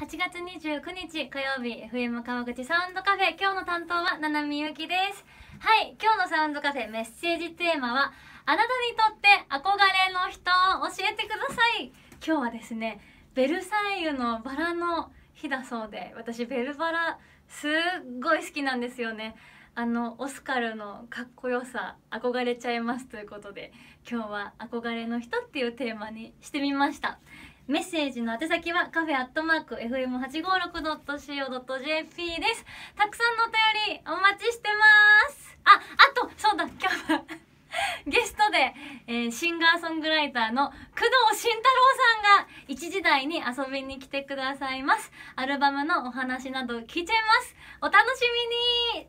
8月29日火曜日 FM 川口サウンドカフェ今日の担当は七海ゆきですはい今日のサウンドカフェメッセージテーマはあなたにとって憧れの人を教えてください今日はですねベルサイユのバラの日だそうで私ベルバラすっごい好きなんですよねあのオスカルのかっこよさ憧れちゃいますということで今日は「憧れの人」っていうテーマにしてみましたメッセージの宛先はカフェアットマーク FM856.co.jp ですたくさんのお便りお待ちしてますああとそうだ今日は ゲストで、えー、シンガーソングライターの工藤慎太郎さんが一時代に遊びに来てくださいますアルバムのお話など聞いちゃいますお楽しみに